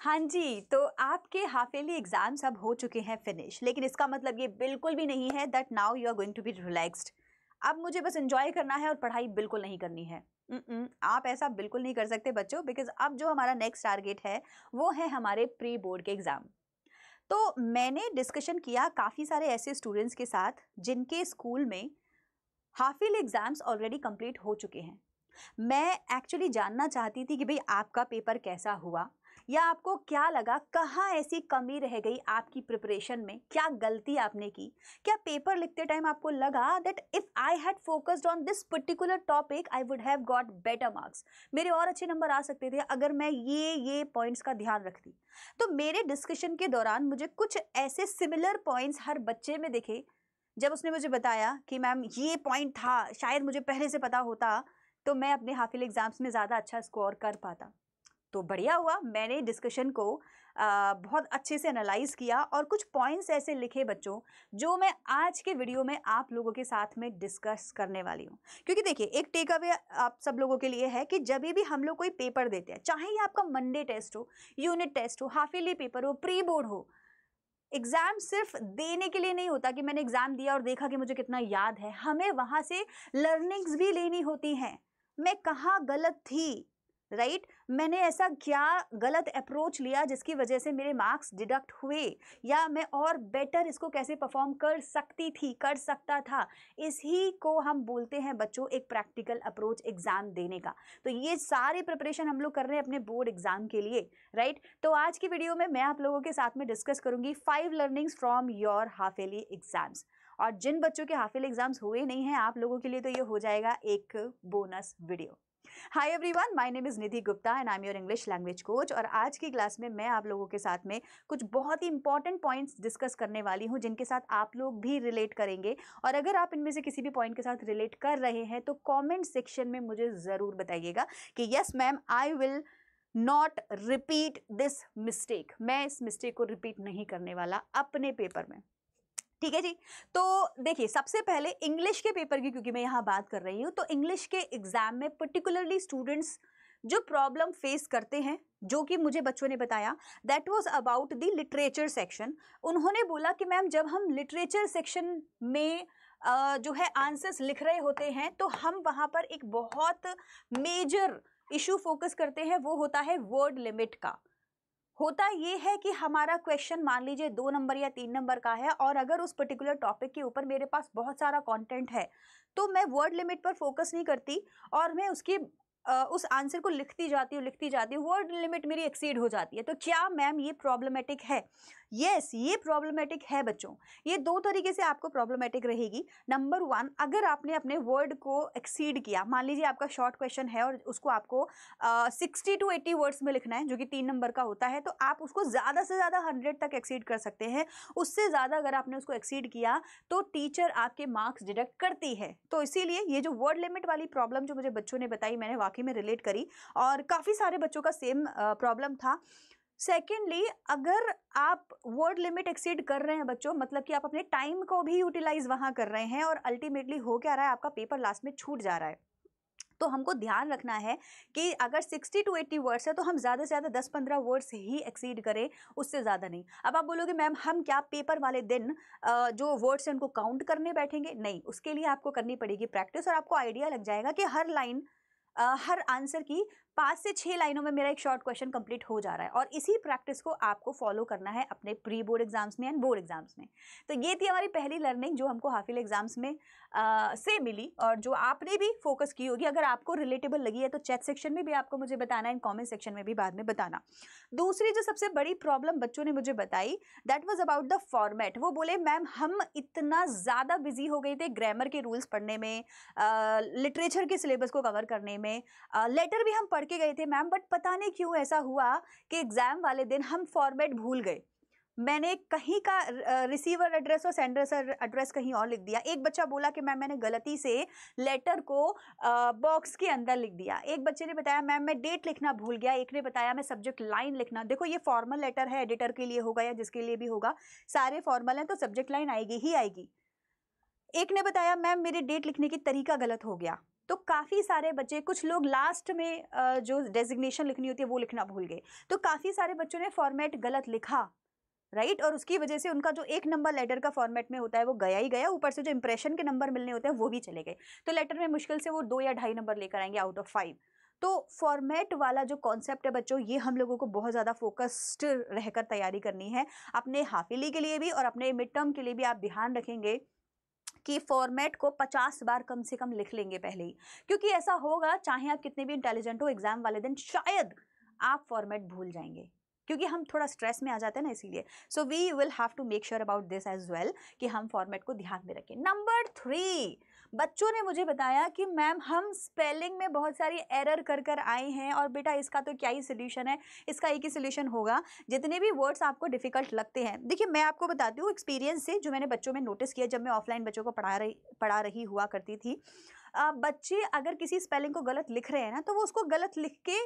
हाँ जी तो आपके हाफ ईयरली एग्जाम सब हो चुके हैं फिनिश लेकिन इसका मतलब ये बिल्कुल भी नहीं है that now you are going to be relaxed अब मुझे बस इन्जॉय करना है और पढ़ाई बिल्कुल नहीं करनी है आप ऐसा बिल्कुल नहीं कर सकते बच्चों बिकॉज अब जो हमारा नेक्स्ट टारगेट है वो है हमारे प्री बोर्ड के एग्ज़ाम तो मैंने डिस्कशन किया काफ़ी सारे ऐसे स्टूडेंट्स के साथ जिनके स्कूल में हाफिल एग्ज़ाम्स ऑलरेडी कंप्लीट हो चुके हैं मैं एक्चुअली जानना चाहती थी कि भाई आपका पेपर कैसा हुआ या आपको क्या लगा कहाँ ऐसी कमी रह गई आपकी प्रिपरेशन में क्या गलती आपने की क्या पेपर लिखते टाइम आपको लगा that if I had focused on this particular topic I would have got better marks मेरे और अच्छे नंबर आ सकते थे अगर मैं ये ये पॉइंट्स का ध्यान रखती तो मेरे डिस्कशन के दौरान मुझे कुछ ऐसे सिमिलर पॉइंट्स हर बच्चे में दिखे जब उसने मुझे बताया कि मैम ये पॉइंट था शायद मुझे पहले से पता होता तो मैं अपने हाफिल एग्ज़ाम्स में ज़्यादा अच्छा स्कोर कर पाता तो बढ़िया हुआ मैंने डिस्कशन को आ, बहुत अच्छे से एनालाइज किया और कुछ पॉइंट्स ऐसे लिखे बच्चों जो मैं आज के वीडियो में आप लोगों के साथ में डिस्कस करने वाली हूँ क्योंकि देखिए एक टेक अवे आप सब लोगों के लिए है कि जब भी हम लोग कोई पेपर देते हैं चाहे ये आपका मंडे टेस्ट हो यूनिट टेस्ट हो हाफ ईयरली पेपर हो प्री बोर्ड हो एग्ज़ाम सिर्फ देने के लिए नहीं होता कि मैंने एग्ज़ाम दिया और देखा कि मुझे कितना याद है हमें वहाँ से लर्निंग्स भी लेनी होती हैं मैं कहाँ गलत थी राइट right? मैंने ऐसा क्या गलत अप्रोच लिया जिसकी वजह से मेरे मार्क्स डिडक्ट हुए या मैं और बेटर इसको कैसे परफॉर्म कर सकती थी कर सकता था इसी को हम बोलते हैं बच्चों एक प्रैक्टिकल अप्रोच एग्ज़ाम देने का तो ये सारे प्रिपरेशन हम लोग कर रहे हैं अपने बोर्ड एग्ज़ाम के लिए राइट right? तो आज की वीडियो में मैं आप लोगों के साथ में डिस्कस करूँगी five learnings from your half yearly exams और जिन बच्चों के एली एग्ज़ाम्स हुए नहीं हैं आप लोगों के लिए तो ये हो जाएगा एक bonus video hi everyone my name is Nidhi Gupta and I am your English language coach और आज की क्लास में मैं आप लोगों के साथ में कुछ बहुत ही इंपॉर्टेंट पॉइंट्स डिस्कस करने वाली हूँ जिनके साथ आप लोग भी रिलेट करेंगे और अगर आप इनमें से किसी भी पॉइंट के साथ रिलेट कर रहे हैं तो कॉमेंट सेक्शन में मुझे ज़रूर बताइएगा कि yes ma'am I will not repeat this mistake मैं इस मिस्टेक को रिपीट नहीं करने वाला अपने पेपर में ठीक है जी तो देखिए सबसे पहले इंग्लिश के पेपर की क्योंकि मैं यहाँ बात कर रही हूँ तो इंग्लिश के एग्ज़ाम में पर्टिकुलरली स्टूडेंट्स जो प्रॉब्लम फेस करते हैं जो कि मुझे बच्चों ने बताया that was about the literature section उन्होंने बोला कि मैम जब हम लिटरेचर सेक्शन में जो है आंसर्स लिख रहे होते हैं तो हम वहाँ पर एक बहुत मेजर इशू फोकस करते हैं वो होता है वर्ड लिमिट का होता ये है कि हमारा क्वेश्चन मान लीजिए दो नंबर या तीन नंबर का है और अगर उस पर्टिकुलर टॉपिक के ऊपर मेरे पास बहुत सारा कंटेंट है तो मैं वर्ड लिमिट पर फोकस नहीं करती और मैं उसकी उस आंसर को लिखती जाती हूँ लिखती जाती हूँ वर्ड लिमिट मेरी एक्सीड हो जाती है तो क्या मैम ये प्रॉब्लमेटिक है येस yes, ये प्रॉब्लमेटिक है बच्चों ये दो तरीके से आपको प्रॉब्लमेटिक रहेगी नंबर वन अगर आपने अपने वर्ड को एक्सीड किया मान लीजिए आपका शॉर्ट क्वेश्चन है और उसको आपको सिक्सटी टू एट्टी वर्ड्स में लिखना है जो कि तीन नंबर का होता है तो आप उसको ज़्यादा से ज़्यादा हंड्रेड तक एक्सीड कर सकते हैं उससे ज़्यादा अगर आपने उसको एक्सीड किया तो टीचर आपके मार्क्स डिडक्ट करती है तो इसीलिए ये जो वर्ड लिमिट वाली प्रॉब्लम जो मुझे बच्चों ने बताई मैंने वाकई वाकई मैं रिलेट करी और काफ़ी सारे बच्चों का सेम प्रॉब्लम था सेकेंडली अगर आप वर्ड लिमिट एक्सीड कर रहे हैं बच्चों मतलब कि आप अपने टाइम को भी यूटिलाइज वहाँ कर रहे हैं और अल्टीमेटली हो क्या रहा है आपका पेपर लास्ट में छूट जा रहा है तो हमको ध्यान रखना है कि अगर 60 टू 80 वर्ड्स है तो हम ज़्यादा से ज़्यादा 10-15 वर्ड्स ही एक्सीड करें उससे ज़्यादा नहीं अब आप बोलोगे मैम हम क्या पेपर वाले दिन जो वर्ड्स हैं उनको काउंट करने बैठेंगे नहीं उसके लिए आपको करनी पड़ेगी प्रैक्टिस और आपको आइडिया लग जाएगा कि हर लाइन हर आंसर की पाँच से छः लाइनों में मेरा एक शॉर्ट क्वेश्चन कंप्लीट हो जा रहा है और इसी प्रैक्टिस को आपको फॉलो करना है अपने प्री बोर्ड एग्जाम्स में एंड बोर्ड एग्जाम्स में तो ये थी हमारी पहली लर्निंग जो हमको हाफिल एग्जाम्स में आ, से मिली और जो आपने भी फोकस की होगी अगर आपको रिलेटेबल लगी है तो चैट सेक्शन में भी आपको मुझे बताना एंड कॉमेंट सेक्शन में भी बाद में बताना दूसरी जो सबसे बड़ी प्रॉब्लम बच्चों ने मुझे बताई that was about the format वो बोले मैम हम इतना ज़्यादा बिजी हो गए थे ग्रामर के रूल्स पढ़ने में लिटरेचर के सिलेबस को कवर करने में लेटर भी हम पढ़ करके गए थे मैम बट पता नहीं क्यों ऐसा हुआ कि एग्ज़ाम वाले दिन हम फॉर्मेट भूल गए मैंने कहीं का रिसीवर एड्रेस और सेंडर एड्रेस कहीं और लिख दिया एक बच्चा बोला कि मैम मैंने गलती से लेटर को बॉक्स के अंदर लिख दिया एक बच्चे ने बताया मैम मैं डेट लिखना भूल गया एक ने बताया मैं सब्जेक्ट लाइन लिखना देखो ये फॉर्मल लेटर है एडिटर के लिए होगा या जिसके लिए भी होगा सारे फॉर्मल हैं तो सब्जेक्ट लाइन आएगी ही आएगी एक ने बताया मैम मेरे डेट लिखने की तरीका गलत हो गया तो काफ़ी सारे बच्चे कुछ लोग लास्ट में जो डेजिग्नेशन लिखनी होती है वो लिखना भूल गए तो काफ़ी सारे बच्चों ने फॉर्मेट गलत लिखा राइट right? और उसकी वजह से उनका जो एक नंबर लेटर का फॉर्मेट में होता है वो गया ही गया ऊपर से जो इंप्रेशन के नंबर मिलने होते हैं वो भी चले गए तो लेटर में मुश्किल से वो दो या ढाई नंबर लेकर आएंगे आउट ऑफ फाइव तो फॉर्मेट वाला जो कॉन्सेप्ट है बच्चों ये हम लोगों को बहुत ज़्यादा फोकस्ड रहकर तैयारी करनी है अपने हाफिली के लिए भी और अपने मिड टर्म के लिए भी आप ध्यान रखेंगे कि फॉर्मेट को 50 बार कम से कम लिख लेंगे पहले ही क्योंकि ऐसा होगा चाहे आप कितने भी इंटेलिजेंट हो एग्जाम वाले दिन शायद आप फॉर्मेट भूल जाएंगे क्योंकि हम थोड़ा स्ट्रेस में आ जाते हैं ना इसीलिए so we will have to make sure about this as well कि हम फॉर्मेट को ध्यान में रखें नंबर थ्री बच्चों ने मुझे बताया कि मैम हम स्पेलिंग में बहुत सारी एरर कर कर आए हैं और बेटा इसका तो क्या ही सोल्यूशन है इसका एक ही सोल्यूशन होगा जितने भी वर्ड्स आपको डिफ़िकल्ट लगते हैं देखिए मैं आपको बताती हूँ एक्सपीरियंस से जो मैंने बच्चों में नोटिस किया जब मैं ऑफलाइन बच्चों को पढ़ा रही पढ़ा रही हुआ करती थी बच्चे अगर किसी स्पेलिंग को गलत लिख रहे हैं ना तो वो उसको गलत लिख के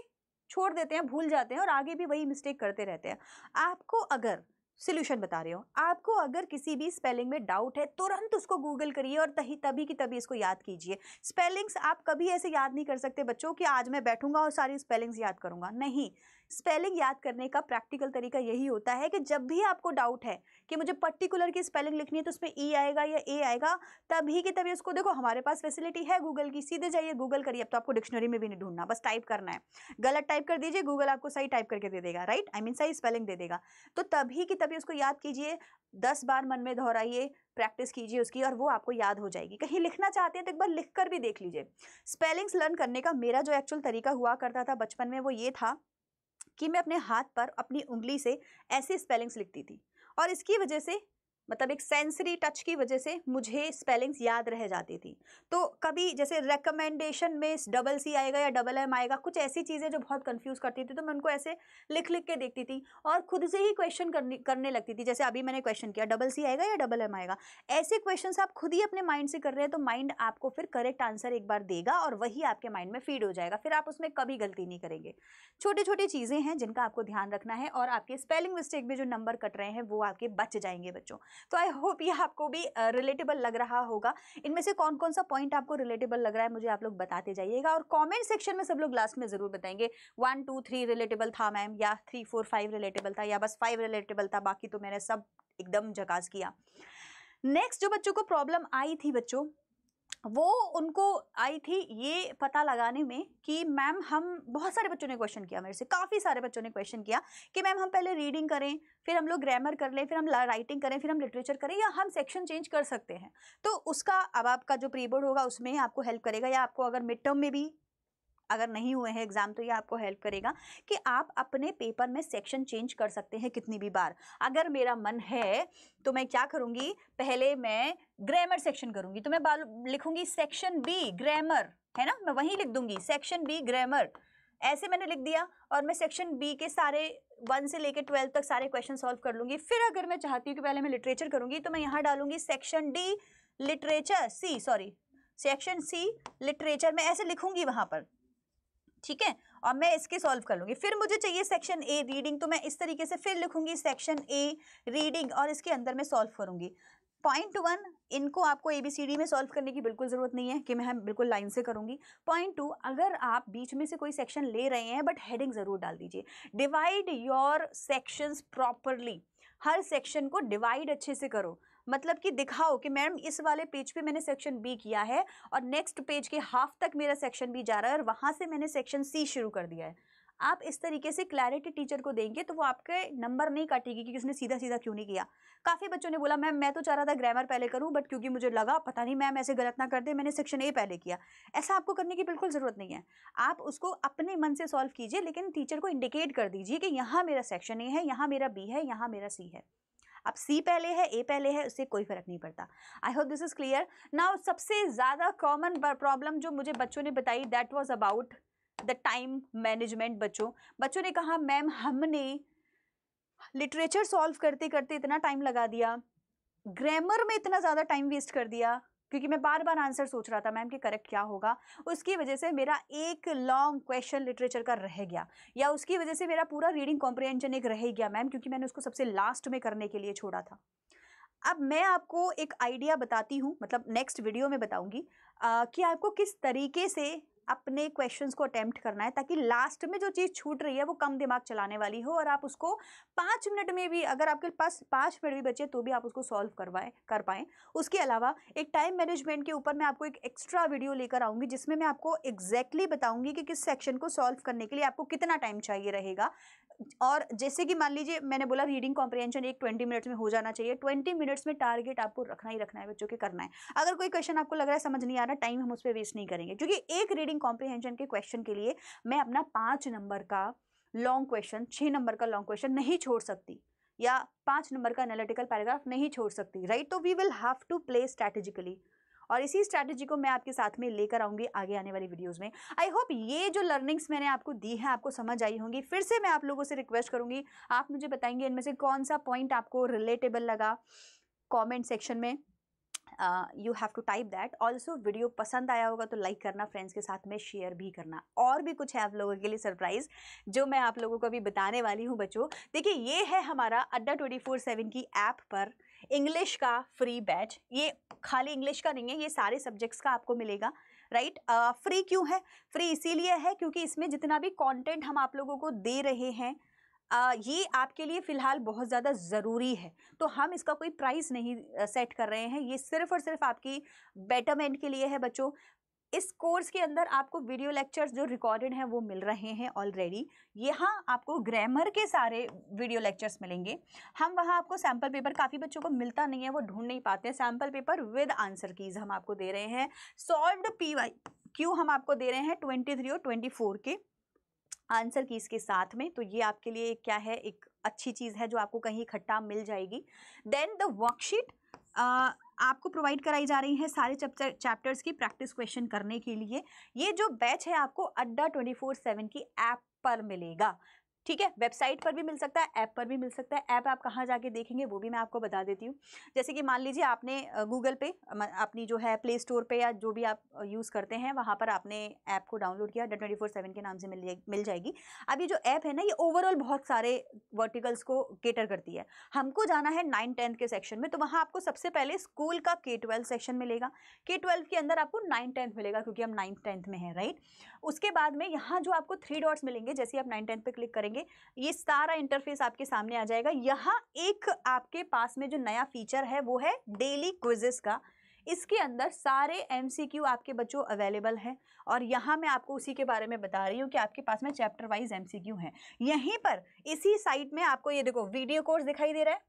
छोड़ देते हैं भूल जाते हैं और आगे भी वही मिस्टेक करते रहते हैं आपको अगर सोल्यूशन बता रही हूँ आपको अगर किसी भी स्पेलिंग में डाउट है तुरंत उसको गूगल करिए और तभी तभी की तभी इसको याद कीजिए स्पेलिंग्स आप कभी ऐसे याद नहीं कर सकते बच्चों कि आज मैं बैठूंगा और सारी स्पेलिंग्स याद करूँगा नहीं स्पेलिंग याद करने का प्रैक्टिकल तरीका यही होता है कि जब भी आपको डाउट है कि मुझे पर्टिकुलर की स्पेलिंग लिखनी है तो उसमें ई e आएगा या ए आएगा तभी कि तभी उसको देखो हमारे पास फैसिलिटी है गूगल की सीधे जाइए गूगल करिए अब तो आपको डिक्शनरी में भी नहीं ढूंढना बस टाइप करना है गलत टाइप कर दीजिए गूगल आपको सही टाइप करके दे देगा राइट आई मीन सही स्पेलिंग दे देगा तो तभी कि तभी उसको याद कीजिए दस बार मन में दोहराइए प्रैक्टिस कीजिए उसकी और वो आपको याद हो जाएगी कहीं लिखना चाहते हैं तो एक बार लिख कर भी देख लीजिए स्पेलिंग्स लर्न करने का मेरा जो एक्चुअल तरीका हुआ करता था बचपन में वो ये था कि मैं अपने हाथ पर अपनी उंगली से ऐसी स्पेलिंग्स लिखती थी और इसकी वजह से मतलब एक सेंसरी टच की वजह से मुझे स्पेलिंग्स याद रह जाती थी तो कभी जैसे रिकमेंडेशन में डबल सी आएगा या डबल एम आएगा कुछ ऐसी चीज़ें जो बहुत कंफ्यूज करती थी तो मैं उनको ऐसे लिख लिख के देखती थी और खुद से ही क्वेश्चन करने करने लगती थी जैसे अभी मैंने क्वेश्चन किया डबल सी आएगा या डबल एम आएगा ऐसे क्वेश्चन आप खुद ही अपने माइंड से कर रहे हैं तो माइंड आपको फिर करेक्ट आंसर एक बार देगा और वही आपके माइंड में फीड हो जाएगा फिर आप उसमें कभी गलती नहीं करेंगे छोटी छोटी चीज़ें हैं जिनका आपको ध्यान रखना है और आपके स्पेलिंग मिस्टेक में जो नंबर कट रहे हैं वो आपके बच जाएंगे बच्चों तो आई होप ये आपको भी रिलेटेबल लग रहा होगा इनमें से कौन कौन सा पॉइंट आपको रिलेटेबल लग रहा है मुझे आप लोग बताते जाइएगा और कॉमेंट सेक्शन में सब लोग लास्ट में ज़रूर बताएंगे वन टू थ्री रिलेटेबल था मैम या थ्री फोर फाइव रिलेटेबल था या बस फाइव रिलेटेबल था बाकी तो मैंने सब एकदम झकास किया नेक्स्ट जो बच्चों को प्रॉब्लम आई थी बच्चों वो उनको आई थी ये पता लगाने में कि मैम हम बहुत सारे बच्चों ने क्वेश्चन किया मेरे से काफ़ी सारे बच्चों ने क्वेश्चन किया कि मैम हम पहले रीडिंग करें फिर हम लोग ग्रामर कर लें फिर हम राइटिंग करें फिर हम लिटरेचर करें या हम सेक्शन चेंज कर सकते हैं तो उसका अब आपका जो प्री बोर्ड होगा उसमें आपको हेल्प करेगा या आपको अगर मिड टर्म में भी अगर नहीं हुए हैं एग्ज़ाम तो ये आपको हेल्प करेगा कि आप अपने पेपर में सेक्शन चेंज कर सकते हैं कितनी भी बार अगर मेरा मन है तो मैं क्या करूँगी पहले मैं ग्रामर सेक्शन करूँगी तो मैं लिखूंगी सेक्शन बी ग्रामर है ना मैं वहीं लिख दूंगी सेक्शन बी ग्रामर ऐसे मैंने लिख दिया और मैं सेक्शन बी के सारे वन से लेकर ट्वेल्व तक सारे क्वेश्चन सॉल्व कर लूँगी फिर अगर मैं चाहती हूँ कि पहले मैं लिटरेचर करूँगी तो मैं यहाँ डालूंगी section D literature C sorry section C literature मैं ऐसे लिखूंगी वहाँ पर ठीक है और मैं इसके सॉल्व कर लूँगी फिर मुझे चाहिए सेक्शन ए रीडिंग तो मैं इस तरीके से फिर लिखूंगी सेक्शन ए रीडिंग और इसके अंदर मैं सॉल्व करूँगी पॉइंट वन इनको आपको ए बी सी डी में सॉल्व करने की बिल्कुल ज़रूरत नहीं है कि मैं बिल्कुल लाइन से करूँगी पॉइंट टू अगर आप बीच में से कोई सेक्शन ले रहे हैं बट हेडिंग ज़रूर डाल दीजिए डिवाइड योर सेक्शंस प्रॉपरली हर सेक्शन को डिवाइड अच्छे से करो मतलब कि दिखाओ कि मैम इस वाले पेज पे मैंने सेक्शन बी किया है और नेक्स्ट पेज के हाफ तक मेरा सेक्शन बी जा रहा है और वहाँ से मैंने सेक्शन सी शुरू कर दिया है आप इस तरीके से क्लैरिटी टीचर को देंगे तो वो आपके नंबर नहीं काटेगी कि उसने सीधा सीधा क्यों नहीं किया काफ़ी बच्चों ने बोला मैम मैं तो चाह रहा था ग्रामर पहले करूँ बट क्योंकि मुझे लगा पता नहीं मैम ऐसे गलत ना कर दे मैंने सेक्शन ए पहले किया ऐसा आपको करने की बिल्कुल ज़रूरत नहीं है आप उसको अपने मन से सॉल्व कीजिए लेकिन टीचर को इंडिकेट कर दीजिए कि यहाँ मेरा सेक्शन ए है यहाँ मेरा बी है यहाँ मेरा सी है अब सी पहले है ए पहले है उससे कोई फ़र्क नहीं पड़ता I hope this is clear now सबसे ज़्यादा कॉमन प्रॉब्लम जो मुझे बच्चों ने बताई that was about the time management बच्चों बच्चों ने कहा मैम हमने लिटरेचर सॉल्व करते करते इतना टाइम लगा दिया ग्रामर में इतना ज़्यादा टाइम वेस्ट कर दिया क्योंकि मैं बार बार आंसर सोच रहा था मैम कि करेक्ट क्या होगा उसकी वजह से मेरा एक लॉन्ग क्वेश्चन लिटरेचर का रह गया या उसकी वजह से मेरा पूरा रीडिंग कॉम्प्रिहेंशन एक रह गया मैम क्योंकि मैंने उसको सबसे लास्ट में करने के लिए छोड़ा था अब मैं आपको एक आइडिया बताती हूँ मतलब नेक्स्ट वीडियो में बताऊँगी कि आपको किस तरीके से अपने क्वेश्चंस को अटैम्प्ट करना है ताकि लास्ट में जो चीज़ छूट रही है वो कम दिमाग चलाने वाली हो और आप उसको पाँच मिनट में भी अगर आपके पास पाँच मिनट भी बचे तो भी आप उसको सॉल्व करवाएं कर पाएँ उसके अलावा एक टाइम मैनेजमेंट के ऊपर मैं आपको एक एक्स्ट्रा वीडियो लेकर आऊँगी जिसमें मैं आपको एग्जैक्टली exactly बताऊँगी कि किस सेक्शन को सॉल्व करने के लिए आपको कितना टाइम चाहिए रहेगा और जैसे कि मान लीजिए मैंने बोला रीडिंग कॉम्प्रिहेंशन एक ट्वेंटी मिनट्स में हो जाना चाहिए ट्वेंटी मिनट्स में टारगेट आपको रखना ही रखना है बच्चों के करना है अगर कोई क्वेश्चन आपको लग रहा है समझ नहीं आ रहा टाइम हम उस पर वेस्ट नहीं करेंगे क्योंकि एक रीडिंग कॉम्प्रिहेंशन के क्वेश्चन के लिए मैं अपना पाँच नंबर का लॉन्ग क्वेश्चन छः नंबर का लॉन्ग क्वेश्चन नहीं छोड़ सकती या पाँच नंबर का एनालिटिकल पैराग्राफ नहीं छोड़ सकती राइट तो we will have to play strategically और इसी स्ट्रैटेजी को मैं आपके साथ में लेकर आऊंगी आगे आने वाली वीडियोज़ में आई होप ये जो लर्निंग्स मैंने आपको दी हैं आपको समझ आई होंगी फिर से मैं आप लोगों से रिक्वेस्ट करूंगी आप मुझे बताएंगे इनमें से कौन सा पॉइंट आपको रिलेटेबल लगा कमेंट सेक्शन में you have to type that also video पसंद आया होगा तो लाइक करना फ्रेंड्स के साथ में शेयर भी करना और भी कुछ है आप लोगों के लिए सरप्राइज जो मैं आप लोगों को अभी बताने वाली हूँ बच्चों देखिए ये है हमारा अड्डा ट्वेंटी फोर सेवन की ऐप पर इंग्लिश का फ्री बैच ये खाली इंग्लिश का नहीं है ये सारे सब्जेक्ट्स का आपको मिलेगा राइट फ्री क्यों है फ्री इसीलिए है क्योंकि इसमें जितना भी कंटेंट हम आप लोगों को दे रहे हैं आ, ये आपके लिए फ़िलहाल बहुत ज़्यादा ज़रूरी है तो हम इसका कोई प्राइस नहीं सेट कर रहे हैं ये सिर्फ़ और सिर्फ आपकी बेटरमेंट के लिए है बच्चों इस कोर्स के अंदर आपको वीडियो लेक्चर्स जो रिकॉर्डेड हैं वो मिल रहे हैं ऑलरेडी यहाँ आपको ग्रामर के सारे वीडियो लेक्चर्स मिलेंगे हम वहाँ आपको सैम्पल पेपर काफ़ी बच्चों को मिलता नहीं है वो ढूंढ नहीं पाते हैं sample paper with answer keys हम आपको दे रहे हैं सॉल्व्ड पी वाई क्यू हम आपको दे रहे हैं ट्वेंटी थ्री और ट्वेंटी फोर के आंसर कीज़ के साथ में तो ये आपके लिए क्या है एक अच्छी चीज़ है जो आपको कहीं इकट्ठा मिल जाएगी देन द वर्कशीट आपको प्रोवाइड कराई जा रही है सारे चैप्टर चैप्टर्स की प्रैक्टिस क्वेश्चन करने के लिए ये जो बैच है आपको अड्डा ट्वेंटी फोर सेवन की ऐप पर मिलेगा ठीक है वेबसाइट पर भी मिल सकता है ऐप पर भी मिल सकता है ऐप आप कहाँ जाके देखेंगे वो भी मैं आपको बता देती हूँ जैसे कि मान लीजिए आपने गूगल पे अपनी जो है प्ले स्टोर पे या जो भी आप यूज़ करते हैं वहाँ पर आपने ऐप को डाउनलोड किया ट्वेंटी फोर सेवन के नाम से मिल मिल जाएगी अब ये जो ऐप है ना ये ओवरऑल बहुत सारे वर्टिकल्स को केटर करती है हमको जाना है नाइन टेंथ के सेक्शन में तो वहाँ आपको सबसे पहले स्कूल का के सेक्शन मिलेगा के के अंदर आपको नाइन टेंथ मिलेगा क्योंकि हम नाइन्थ टेंथ में हैं राइट उसके बाद में यहाँ जो आपको थ्री डॉट्स मिलेंगे जैसे आप नाइन टेंथ पे क्लिक करेंगे ये सारा इंटरफेस आपके सामने आ जाएगा यहाँ एक आपके पास में जो नया फीचर है वो है डेली क्विजेस का इसके अंदर सारे एमसीक्यू आपके बच्चों अवेलेबल हैं और यहाँ मैं आपको उसी के बारे में बता रही हूँ कि आपके पास में चैप्टर वाइज एम हैं यहीं पर इसी साइट में आपको ये देखो वीडियो कोर्स दिखाई दे रहा है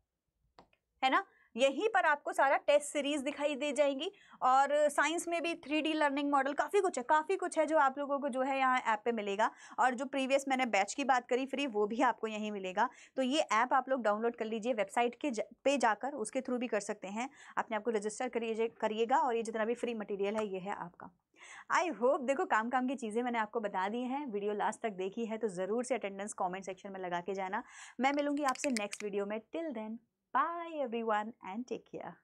है ना यहीं पर आपको सारा टेस्ट सीरीज दिखाई दे जाएंगी और साइंस में भी थ्री लर्निंग मॉडल काफ़ी कुछ है काफ़ी कुछ है जो आप लोगों को जो है यहाँ ऐप पे मिलेगा और जो प्रीवियस मैंने बैच की बात करी फ्री वो भी आपको यहीं मिलेगा तो ये ऐप आप लोग डाउनलोड कर लीजिए वेबसाइट के पे जाकर उसके थ्रू भी कर सकते हैं अपने आपको रजिस्टर करिए करिएगा और ये जितना भी फ्री मटेरियल है ये है आपका आई होप देखो काम काम की चीज़ें मैंने आपको बता दी हैं वीडियो लास्ट तक देखी है तो ज़रूर से अटेंडेंस कमेंट सेक्शन में लगा के जाना मैं मिलूंगी आपसे नेक्स्ट वीडियो में till then Bye everyone and take care.